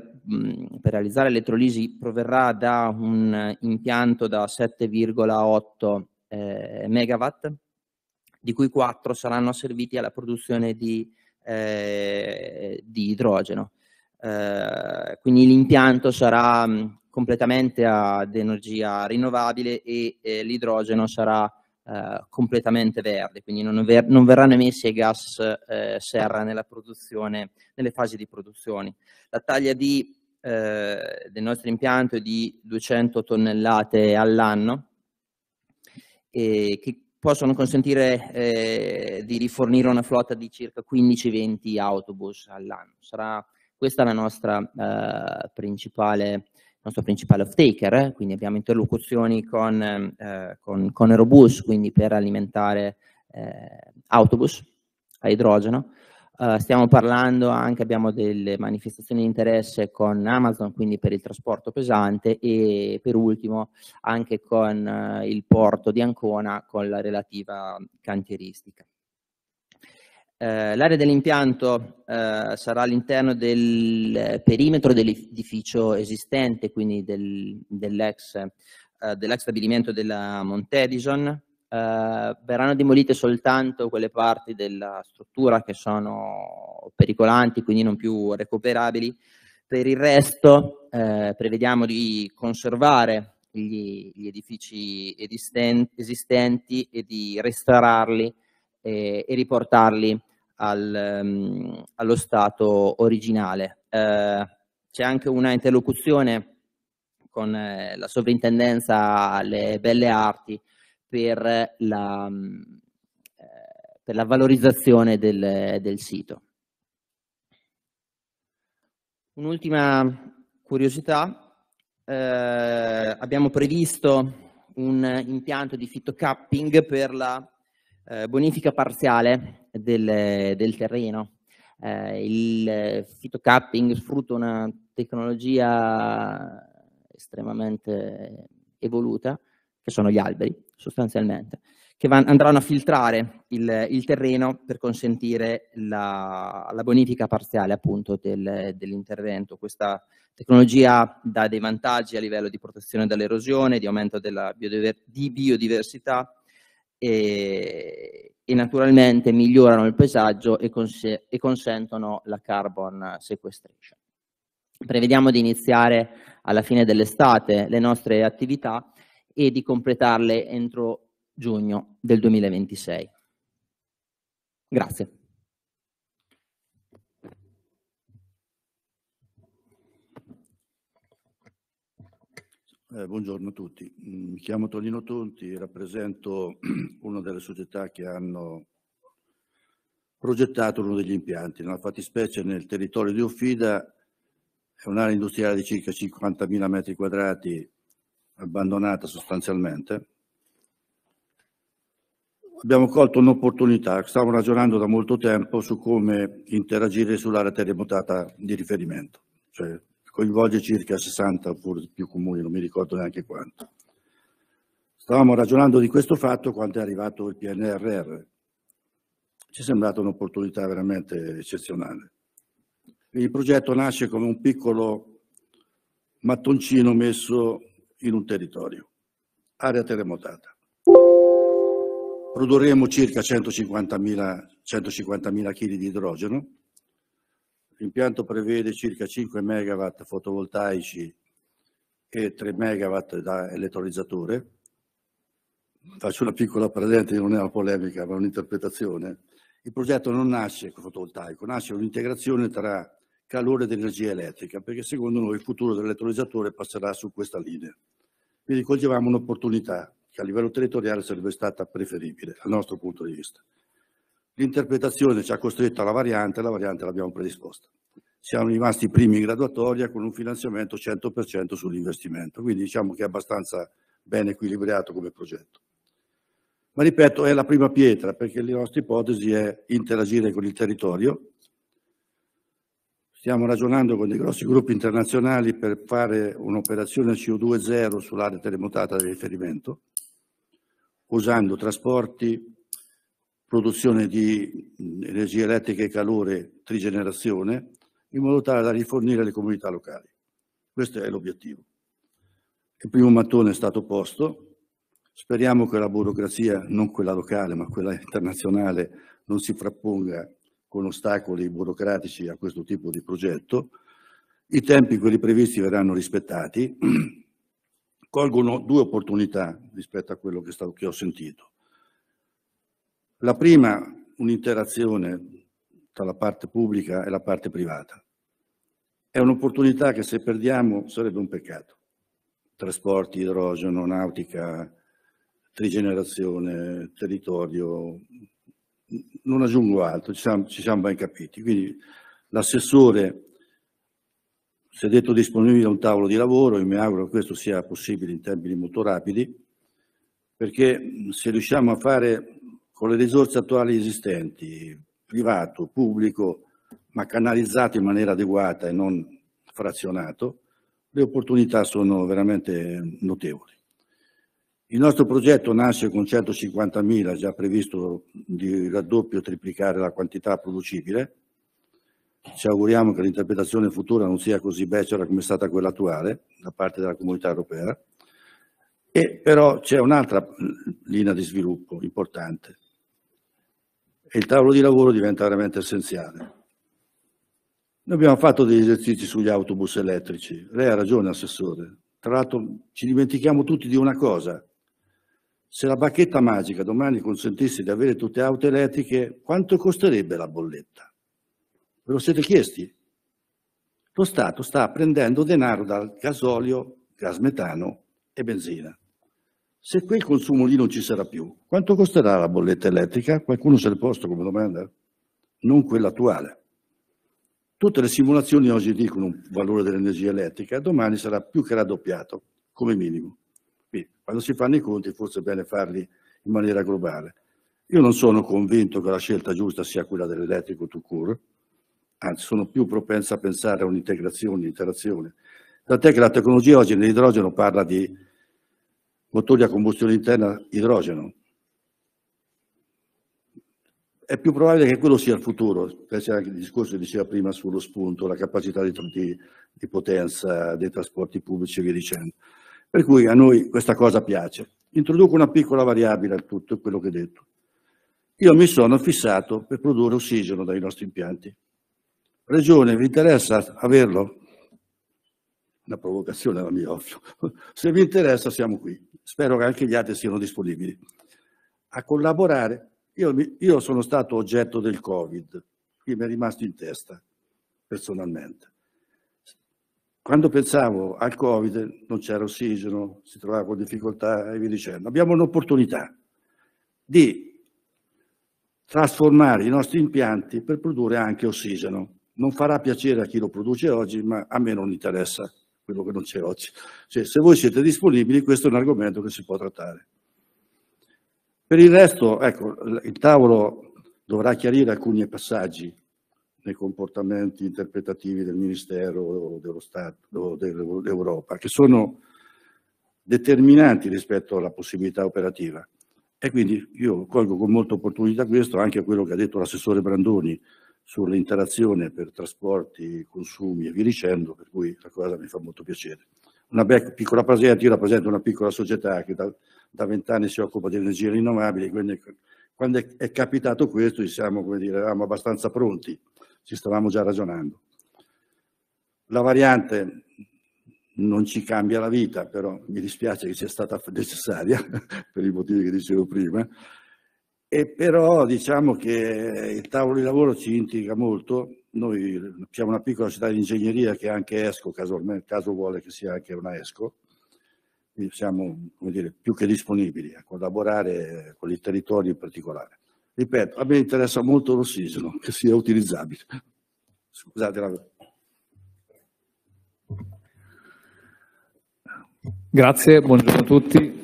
per realizzare l'elettrolisi proverrà da un impianto da 7,8 eh, megawatt di cui quattro saranno serviti alla produzione di, eh, di idrogeno. Eh, quindi l'impianto sarà mm, completamente ad energia rinnovabile e eh, l'idrogeno sarà eh, completamente verde, quindi non, ver non, verranno emessi ai gas eh, serra nelle fasi di produzione. La taglia di, eh, del nostro impianto è di 200 tonnellate all'anno, che possono consentire eh, di rifornire una flotta di circa 15-20 autobus all'anno. Sarà questa la nostra eh, principale nostro principale off-taker, eh? quindi abbiamo interlocuzioni con, eh, con, con Aerobus, quindi per alimentare eh, autobus a idrogeno, eh, stiamo parlando anche, abbiamo delle manifestazioni di interesse con Amazon, quindi per il trasporto pesante e per ultimo anche con uh, il porto di Ancona con la relativa cantieristica. Eh, l'area dell'impianto sarà all'interno del perimetro dell'edificio esistente, quindi del, dell'ex, dell stabilimento della Montedison, eh, verranno demolite soltanto quelle parti della struttura che sono pericolanti, quindi non più recuperabili. Per il resto eh, prevediamo di conservare gli, gli edifici esistenti, esistenti e di restaurarli e, eh, e riportarli al, um, allo stato originale. Eh, c'è anche una interlocuzione con eh, la sovrintendenza alle belle arti per la, mm, eh, per la valorizzazione del, del sito. Un'ultima curiosità, eh, abbiamo previsto un impianto di fittocapping per la eh, bonifica parziale del, del terreno. Eh, il fittocapping sfrutta una tecnologia estremamente evoluta, che sono gli alberi, sostanzialmente, che van, andranno a filtrare il, il, terreno per consentire la, la bonifica parziale appunto del, dell'intervento. Questa tecnologia dà dei vantaggi a livello di protezione dall'erosione, di aumento della biodiver di biodiversità e, e, naturalmente migliorano il paesaggio e, cons e consentono la carbon sequestration. Prevediamo di iniziare alla fine dell'estate le nostre attività e di completarle entro giugno del 2026. Grazie. Eh, buongiorno a tutti, mm, mi chiamo Tonino Tonti, rappresento una delle società che hanno progettato uno degli impianti, nella fattispecie nel territorio di Uffida, è un'area industriale di circa 50.000 metri quadrati abbandonata sostanzialmente, abbiamo colto un'opportunità, stavamo ragionando da molto tempo su come interagire sull'area terremotata di riferimento, cioè coinvolge circa 60 oppure più comuni, non mi ricordo neanche quanto. Stavamo ragionando di questo fatto quando è arrivato il PNRR, ci è sembrata un'opportunità veramente eccezionale. Il progetto nasce come un piccolo mattoncino messo in un territorio, area terremotata. Produrremo circa 150.000 kg di idrogeno. L'impianto prevede circa 5 MW fotovoltaici e 3 MW da elettrolizzatore. Faccio una piccola presente, non è una polemica, ma un'interpretazione. Il progetto non nasce con fotovoltaico, nasce un'integrazione tra calore ed energia elettrica, perché secondo noi il futuro dell'elettrolizzatore passerà su questa linea. Quindi coglievamo un'opportunità che a livello territoriale sarebbe stata preferibile, dal nostro punto di vista. L'interpretazione ci ha costretto alla variante e la variante l'abbiamo predisposta. Siamo rimasti primi in graduatoria con un finanziamento 100% sull'investimento, quindi diciamo che è abbastanza ben equilibrato come progetto. Ma ripeto, è la prima pietra, perché la nostra ipotesi è interagire con il territorio, Stiamo ragionando con dei grossi gruppi internazionali per fare un'operazione CO2 zero sull'area terremotata di riferimento, usando trasporti, produzione di energia elettrica e calore trigenerazione, in modo tale da rifornire le comunità locali. Questo è l'obiettivo. Il primo mattone è stato posto, speriamo che la burocrazia, non quella locale ma quella internazionale, non si frapponga con ostacoli burocratici a questo tipo di progetto. I tempi, quelli previsti, verranno rispettati. Colgono due opportunità rispetto a quello che, sta, che ho sentito. La prima, un'interazione tra la parte pubblica e la parte privata. È un'opportunità che se perdiamo sarebbe un peccato. Trasporti, idrogeno, nautica, trigenerazione, territorio, non aggiungo altro, ci siamo, ci siamo ben capiti. Quindi l'assessore si è detto disponibile a un tavolo di lavoro, io mi auguro che questo sia possibile in termini molto rapidi, perché se riusciamo a fare con le risorse attuali esistenti, privato, pubblico, ma canalizzato in maniera adeguata e non frazionato, le opportunità sono veramente notevoli. Il nostro progetto nasce con 150.000, già previsto di raddoppio triplicare la quantità producibile. Ci auguriamo che l'interpretazione futura non sia così becera come è stata quella attuale da parte della comunità europea. E però c'è un'altra linea di sviluppo importante e il tavolo di lavoro diventa veramente essenziale. Noi abbiamo fatto degli esercizi sugli autobus elettrici, lei ha ragione assessore, tra l'altro ci dimentichiamo tutti di una cosa, se la bacchetta magica domani consentisse di avere tutte auto elettriche, quanto costerebbe la bolletta? Ve lo siete chiesti? Lo Stato sta prendendo denaro dal gasolio, gas metano e benzina. Se quel consumo lì non ci sarà più, quanto costerà la bolletta elettrica? Qualcuno se l'è posto come domanda? Non quella attuale. Tutte le simulazioni oggi dicono un valore dell'energia elettrica, domani sarà più che raddoppiato, come minimo. Quando si fanno i conti forse è bene farli in maniera globale. Io non sono convinto che la scelta giusta sia quella dell'elettrico to cure, anzi sono più propenso a pensare a un'integrazione, un'interazione. Tant'è che la tecnologia oggi nell'idrogeno parla di motori a combustione interna idrogeno. È più probabile che quello sia il futuro, c'è anche al discorso che diceva prima sullo spunto, la capacità di, di, di potenza dei trasporti pubblici e via dicendo. Per cui a noi questa cosa piace. Introduco una piccola variabile a tutto quello che ho detto. Io mi sono fissato per produrre ossigeno dai nostri impianti. Regione, vi interessa averlo? Una provocazione alla mia, ovvio. Se vi interessa siamo qui. Spero che anche gli altri siano disponibili. A collaborare, io, io sono stato oggetto del Covid, qui mi è rimasto in testa personalmente. Quando pensavo al Covid non c'era ossigeno, si trovava con difficoltà e via dicendo. Abbiamo un'opportunità di trasformare i nostri impianti per produrre anche ossigeno. Non farà piacere a chi lo produce oggi, ma a me non interessa quello che non c'è oggi. Cioè, se voi siete disponibili, questo è un argomento che si può trattare. Per il resto, ecco, il tavolo dovrà chiarire alcuni passaggi nei comportamenti interpretativi del Ministero dello Stato dell'Europa, che sono determinanti rispetto alla possibilità operativa. E quindi io colgo con molta opportunità questo, anche quello che ha detto l'assessore Brandoni sull'interazione per trasporti, consumi e via dicendo, per cui la cosa mi fa molto piacere. Una piccola presente, io rappresento una piccola società che da vent'anni si occupa di energie rinnovabili, quindi quando è, capitato questo siamo, dire, eravamo abbastanza pronti ci stavamo già ragionando. La variante non ci cambia la vita, però mi dispiace che sia stata necessaria per i motivi che dicevo prima, e però diciamo che il tavolo di lavoro ci indica molto, noi siamo una piccola città di ingegneria che è anche ESCO, caso, caso vuole che sia anche una ESCO, quindi siamo dire, più che disponibili a collaborare con il territorio in particolare ripeto, a me interessa molto l'ossigeno, che sia utilizzabile. Scusate la Grazie, buongiorno a tutti.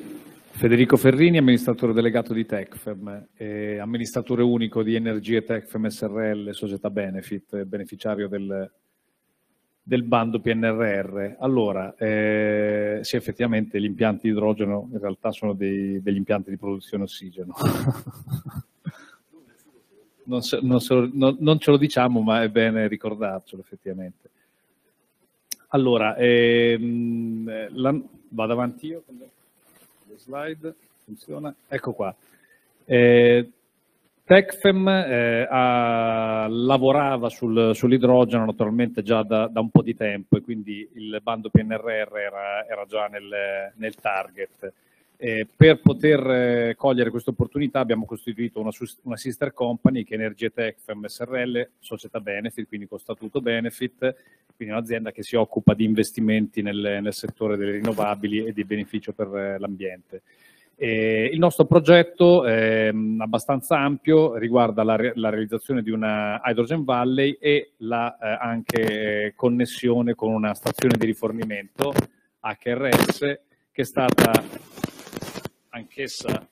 Federico Ferrini, amministratore delegato di Tecfem, eh, amministratore unico di Energie Tecfem SRL, società Benefit, beneficiario del, del bando PNRR. Allora, eh, sì, effettivamente gli impianti di idrogeno in realtà sono dei, degli impianti di produzione ossigeno. non, so, non, so, non, non, ce lo diciamo, ma è bene ricordarcelo effettivamente. Allora, ehm, la, vado avanti io con le slide, funziona, ecco qua. Eh, Tecfem eh, ha, lavorava sul, sull'idrogeno naturalmente già da, da, un po' di tempo e quindi il bando PNRR era, era già nel, nel target. Eh, per poter eh, cogliere questa opportunità abbiamo costituito una, una, sister company che è Energietech FMSRL, società benefit, quindi con statuto benefit, quindi un'azienda che si occupa di investimenti nel, nel settore delle rinnovabili e di beneficio per eh, l'ambiente. Eh, il nostro progetto, è mm, abbastanza ampio, riguarda la, re la, realizzazione di una Hydrogen Valley e la eh, anche eh, connessione con una stazione di rifornimento HRS che è stata anch'essa ah.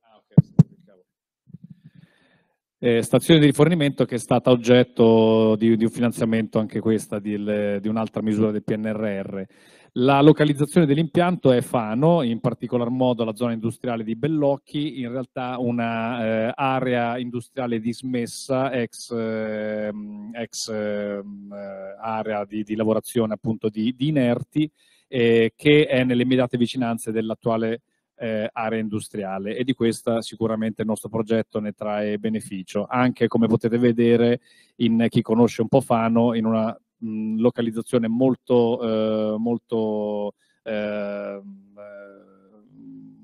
Ah, eh, stazione di rifornimento che è stata oggetto di, di un finanziamento anche questa di, di un'altra misura del PNRR. La localizzazione dell'impianto è Fano, in particolar modo la zona industriale di Bellocchi, in realtà un'area eh, industriale dismessa, ex, eh, ex eh, area di, di, lavorazione appunto di, di inerti, eh, che è nelle immediate vicinanze dell'attuale eh, area industriale e di questa sicuramente il nostro progetto ne trae beneficio, anche come potete vedere in chi conosce un po' Fano in una mh, localizzazione molto, eh, molto, ehm, eh,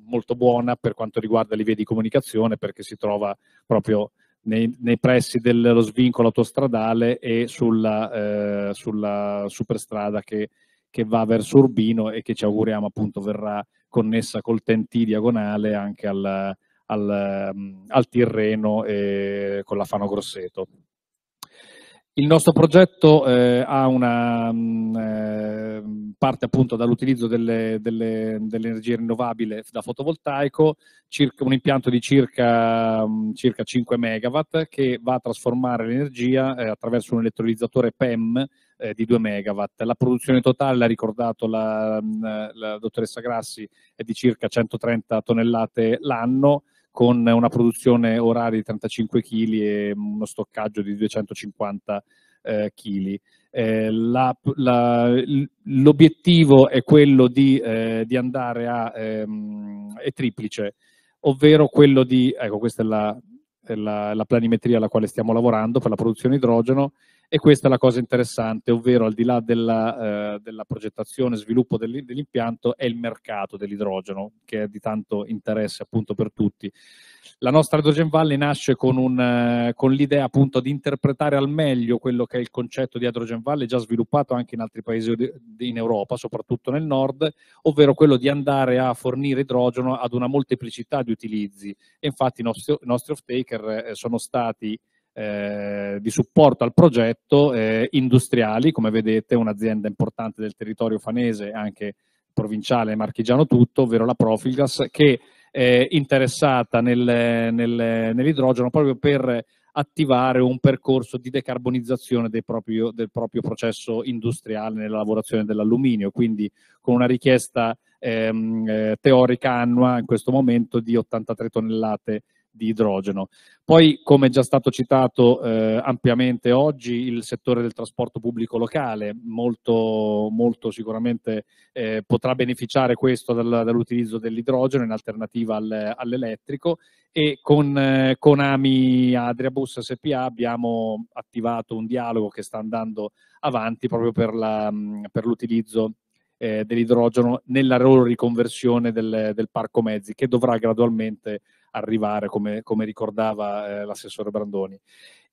molto, buona per quanto riguarda le vie di comunicazione perché si trova proprio nei, nei pressi dello svincolo autostradale e sulla, eh, sulla superstrada che, che va verso Urbino e che ci auguriamo appunto verrà connessa col TNT diagonale anche al, al, al Tirreno e con la Fano Grosseto. Il nostro progetto eh, ha una mh, mm, eh, parte appunto dall'utilizzo delle, delle, dell'energia rinnovabile da fotovoltaico, circa, un impianto di circa, mh, mm, circa 5 megawatt che va a trasformare l'energia eh, attraverso un elettrolizzatore PEM eh, di 2 megawatt. La produzione totale, l'ha ricordato la, la, mm, la dottoressa Grassi, è di circa 130 tonnellate l'anno con una produzione oraria di 35 kg e uno stoccaggio di 250 kg. Eh, eh, la, la, l'obiettivo è quello di, eh, di andare a ehm, è triplice, ovvero quello di, ecco questa è la, è la, planimetria alla quale stiamo lavorando per la produzione idrogeno, e questa è la cosa interessante, ovvero al di là della, eh, della progettazione e sviluppo dell'impianto è il mercato dell'idrogeno, che è di tanto interesse appunto per tutti. La nostra Hydrogen Valley nasce con, un, eh, con l'idea appunto di interpretare al meglio quello che è il concetto di Hydrogen Valley già sviluppato anche in altri paesi in Europa, soprattutto nel nord, ovvero quello di andare a fornire idrogeno ad una molteplicità di utilizzi. E infatti i nostri, i nostri off-taker eh, sono stati eh, di supporto al progetto eh, industriali, come vedete un'azienda importante del territorio fanese, anche provinciale marchigiano tutto, ovvero la Profilgas, che è interessata nel, nel, nell'idrogeno proprio per attivare un percorso di decarbonizzazione proprio, del proprio processo industriale nella lavorazione dell'alluminio, quindi con una richiesta ehm, eh, teorica annua in questo momento di 83 tonnellate di idrogeno. Poi, come già stato citato eh, ampiamente oggi, il settore del trasporto pubblico locale, molto, molto sicuramente eh, potrà beneficiare questo dal, dall'utilizzo dell'idrogeno in alternativa al, all'elettrico e con eh, Conami Adriabus SPA abbiamo attivato un dialogo che sta andando avanti proprio per, la, per l'utilizzo eh, dell'idrogeno nella loro riconversione del, del, parco mezzi, che dovrà gradualmente arrivare, come, come ricordava eh, l'assessore Brandoni.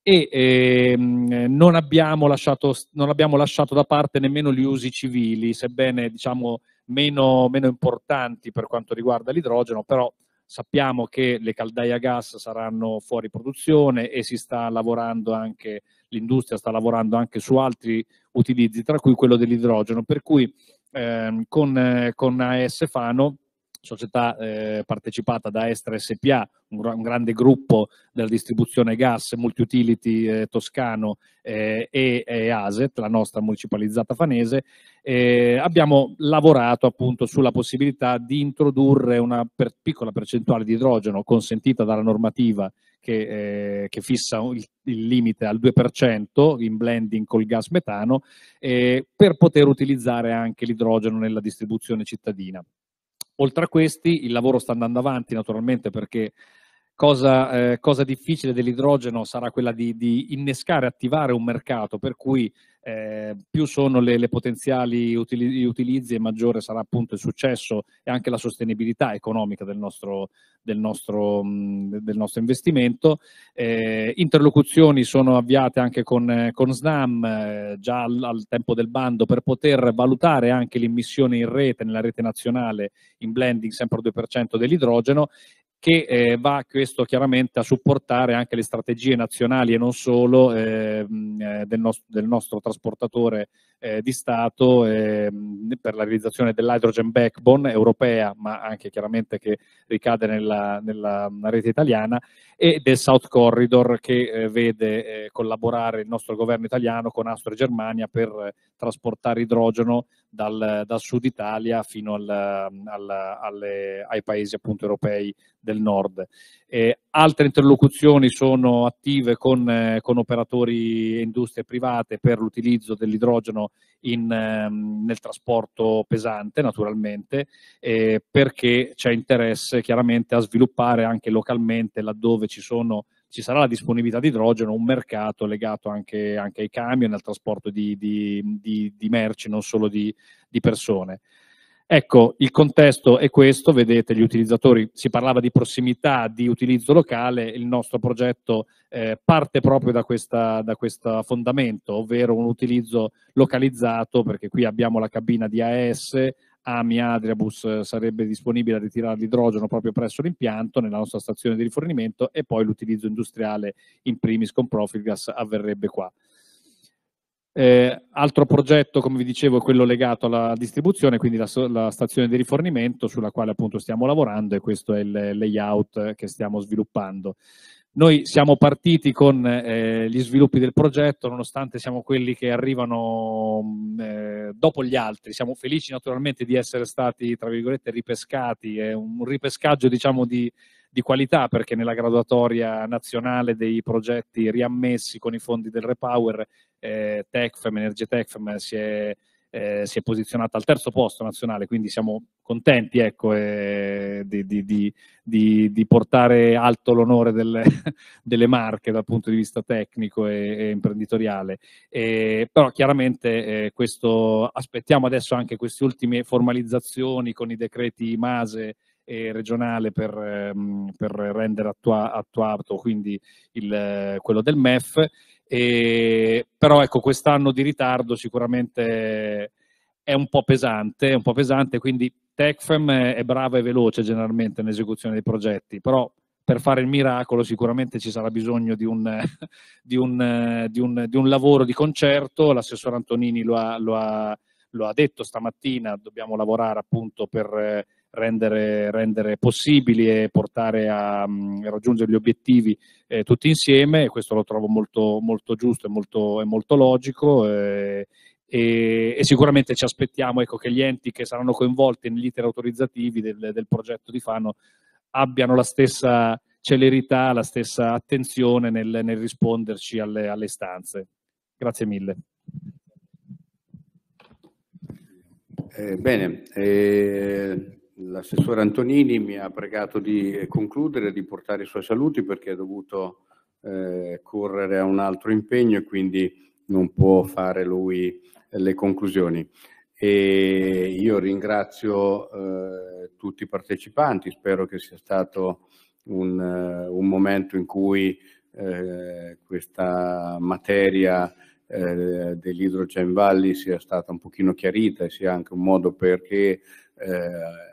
E ehm, non, abbiamo lasciato, non, abbiamo lasciato, da parte nemmeno gli usi civili, sebbene diciamo meno, meno importanti per quanto riguarda l'idrogeno, però sappiamo che le caldaie a gas saranno fuori produzione e si sta lavorando anche, l'industria sta lavorando anche su altri utilizzi, tra cui quello dell'idrogeno, per cui ehm, con, eh, con AS Fano società eh, partecipata da Estra SPA, un, un, grande gruppo della distribuzione gas multiutility eh, toscano eh, e, e, ASET, la nostra municipalizzata fanese, eh, abbiamo lavorato appunto sulla possibilità di introdurre una per, piccola percentuale di idrogeno consentita dalla normativa che, eh, che fissa il, il, limite al 2% in blending col gas metano eh, per poter utilizzare anche l'idrogeno nella distribuzione cittadina. Oltre a questi, il lavoro sta andando avanti naturalmente perché cosa, eh, cosa difficile dell'idrogeno sarà quella di, di innescare, attivare un mercato per cui eh, più sono le, le potenziali utili, utilizzi e maggiore sarà appunto il successo e anche la sostenibilità economica del nostro, del nostro, mh, del nostro investimento. Eh, interlocuzioni sono avviate anche con, eh, con SNAM eh, già al, al, tempo del bando per poter valutare anche l'immissione in rete, nella rete nazionale in blending sempre al 2% dell'idrogeno che eh, va questo chiaramente a supportare anche le strategie nazionali e non solo ehm, eh, del, nostro, del, nostro trasportatore eh, di Stato ehm, per la realizzazione dell'hydrogen backbone europea, ma anche chiaramente che ricade nella, nella rete italiana, e del South Corridor che eh, vede eh, collaborare il nostro governo italiano con Astro e Germania per eh, trasportare idrogeno dal, dal sud Italia fino al, al, alle, ai paesi appunto europei del nord. Eh, altre interlocuzioni sono attive con, eh, con, operatori e industrie private per l'utilizzo dell'idrogeno in, ehm, nel trasporto pesante, naturalmente, eh, perché c'è interesse chiaramente a sviluppare anche localmente, laddove ci, sono, ci sarà la disponibilità di idrogeno, un mercato legato anche, anche ai camion, al trasporto di, di, di, di merci, non solo di persone. Ecco, il contesto è questo, vedete gli utilizzatori, si parlava di prossimità, di utilizzo locale, il nostro progetto eh, parte proprio da, questa, da questo fondamento, ovvero un utilizzo localizzato, perché qui abbiamo la cabina di AS, AMI Adriabus eh, sarebbe disponibile a ritirare l'idrogeno proprio presso l'impianto nella nostra stazione di rifornimento e poi l'utilizzo industriale in primis con Profilgas avverrebbe qua. Eh, altro progetto, come vi dicevo, è quello legato alla distribuzione, quindi la, la, stazione di rifornimento sulla quale appunto stiamo lavorando e questo è il layout che stiamo sviluppando. Noi siamo partiti con eh, gli sviluppi del progetto, nonostante siamo quelli che arrivano mm, eh, dopo gli altri, siamo felici naturalmente di essere stati, tra virgolette, ripescati, è un ripescaggio diciamo di, di qualità perché nella graduatoria nazionale dei progetti riammessi con i fondi del Repower, eh, Tecfem, Energie Tecfem si è eh, si è posizionata al terzo posto nazionale, quindi siamo contenti ecco, eh, di, di, di, di, portare alto l'onore delle, delle, marche dal punto di vista tecnico e, e imprenditoriale. E, però chiaramente eh, questo, aspettiamo adesso anche queste ultime formalizzazioni con i decreti MASE e regionale per, ehm, per rendere attua- attuato quindi il, quello del MEF. E, però ecco, quest'anno di ritardo sicuramente è un po' pesante, è un po' pesante, quindi TechFem è brava e veloce generalmente nell'esecuzione dei progetti, però per fare il miracolo sicuramente ci sarà bisogno di un, di un, di un, di un lavoro di concerto, l'assessore Antonini lo ha, lo ha, lo ha detto stamattina, dobbiamo lavorare appunto per rendere, rendere possibili e portare a, a mm, raggiungere gli obiettivi eh, tutti insieme, E questo lo trovo molto, molto giusto e molto, molto, logico. Eh, e, e, sicuramente ci aspettiamo ecco, che gli enti che saranno coinvolti negli iter autorizzativi del, del progetto di Fano abbiano la stessa celerità, la stessa attenzione nel, nel risponderci alle, alle, istanze. Grazie mille. Eh, bene, eh, L'assessore Antonini mi ha pregato di concludere, di portare i suoi saluti perché ha dovuto eh, correre a un altro impegno e quindi non può fare lui eh, le conclusioni. E io ringrazio eh, tutti i partecipanti, spero che sia stato un, eh, un momento in cui eh, questa materia eh, dell'Hydrogen Valley sia stata un pochino chiarita e sia anche un modo perché eh,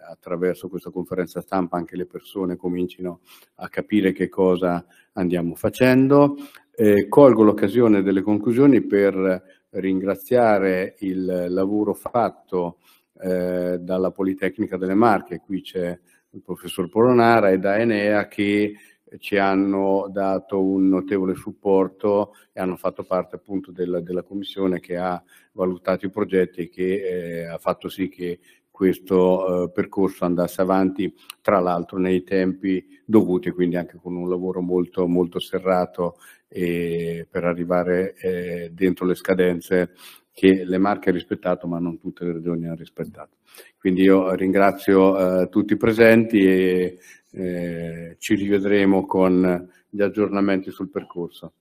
attraverso questa conferenza stampa anche le persone comincino a capire che cosa andiamo facendo. Eh, colgo l'occasione delle conclusioni per ringraziare il lavoro fatto eh, dalla Politecnica delle Marche, qui c'è il professor Polonara e da Enea che ci hanno dato un notevole supporto e hanno fatto parte appunto della, della commissione che ha valutato i progetti e che eh, ha fatto sì che questo eh, percorso andasse avanti, tra l'altro nei tempi dovuti, quindi anche con un lavoro molto, molto serrato e per arrivare eh, dentro le scadenze che le Marche ha rispettato, ma non tutte le regioni hanno rispettato. Quindi io ringrazio eh, tutti i presenti e eh, ci rivedremo con gli aggiornamenti sul percorso.